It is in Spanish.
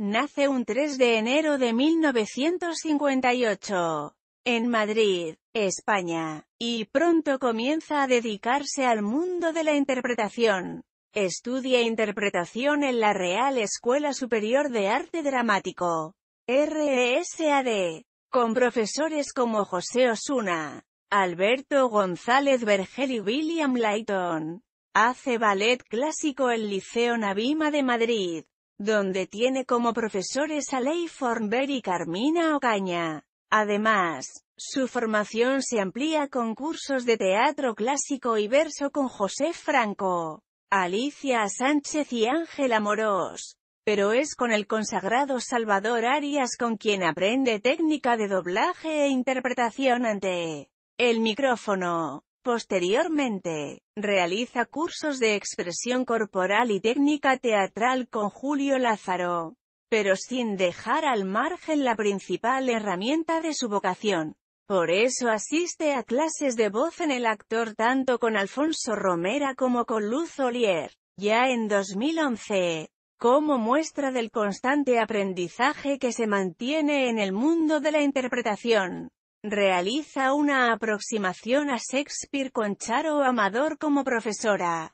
Nace un 3 de enero de 1958, en Madrid, España, y pronto comienza a dedicarse al mundo de la interpretación. Estudia interpretación en la Real Escuela Superior de Arte Dramático, RESAD, con profesores como José Osuna, Alberto González Vergel y William Layton. Hace ballet clásico en Liceo Navima de Madrid donde tiene como profesores a Ley Fornberg y Carmina Ocaña. Además, su formación se amplía con cursos de teatro clásico y verso con José Franco, Alicia Sánchez y Ángel Amorós. Pero es con el consagrado Salvador Arias con quien aprende técnica de doblaje e interpretación ante el micrófono. Posteriormente, realiza cursos de expresión corporal y técnica teatral con Julio Lázaro, pero sin dejar al margen la principal herramienta de su vocación. Por eso asiste a clases de voz en el actor tanto con Alfonso Romera como con Luz Olier. Ya en 2011, como muestra del constante aprendizaje que se mantiene en el mundo de la interpretación, Realiza una aproximación a Shakespeare con Charo Amador como profesora.